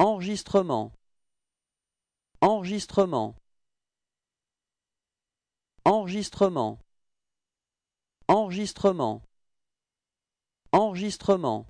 Enregistrement Enregistrement Enregistrement Enregistrement Enregistrement